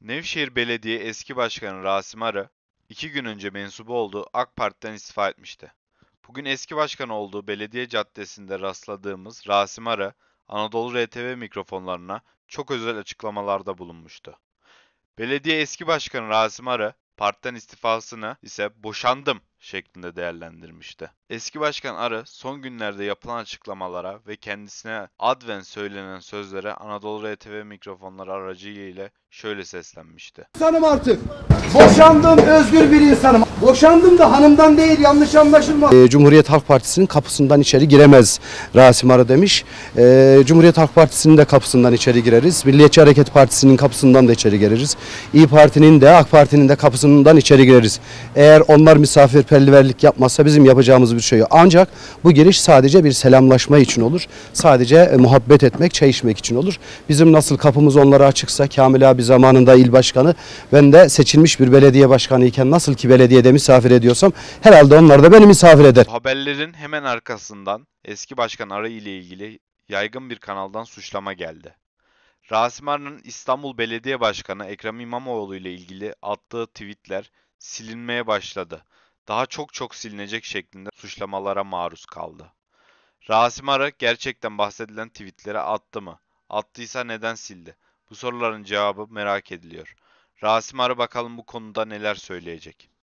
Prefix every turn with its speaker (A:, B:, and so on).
A: Nevşehir Belediye eski başkanı Rasim Arı, iki gün önce mensubu olduğu AK Parti'den istifa etmişti. Bugün eski başkan olduğu belediye caddesinde rastladığımız Rasim Arı, Anadolu RTV mikrofonlarına çok özel açıklamalarda bulunmuştu. Belediye eski başkanı Rasim Arı, partiden istifasını ise boşandım şeklinde değerlendirmişti. Eski başkan Arı son günlerde yapılan açıklamalara ve kendisine adven söylenen sözlere Anadolu RTV mikrofonları aracıyla ile şöyle seslenmişti. İnsanım artık.
B: Boşandım özgür bir insanım. Boşandım da hanımdan değil yanlış anlaşılma. Ee, Cumhuriyet Halk Partisi'nin kapısından içeri giremez Rasim Arı demiş. Ee, Cumhuriyet Halk Partisi'nin de kapısından içeri gireriz. Milliyetçi Hareket Partisi'nin kapısından da içeri gireriz. İyi Parti'nin de AK Parti'nin de kapısından içeri gireriz. Eğer onlar misafir süperliberlik yapmazsa bizim yapacağımız bir şey yok. Ancak bu giriş sadece bir selamlaşma için olur. Sadece e, muhabbet etmek, çay içmek için olur. Bizim nasıl kapımız onlara açıksa Kamil abi zamanında il başkanı ben de seçilmiş bir belediye başkanı iken nasıl ki belediyede misafir ediyorsam herhalde onlar da beni misafir eder.
A: Haberlerin hemen arkasından eski başkan Arı ile ilgili yaygın bir kanaldan suçlama geldi. Rasim Arı'nın İstanbul Belediye Başkanı Ekrem İmamoğlu ile ilgili attığı tweetler silinmeye başladı daha çok çok silinecek şeklinde suçlamalara maruz kaldı. Rasim Arı gerçekten bahsedilen tweetlere attı mı? Attıysa neden sildi? Bu soruların cevabı merak ediliyor. Rasim Arı bakalım bu konuda neler söyleyecek.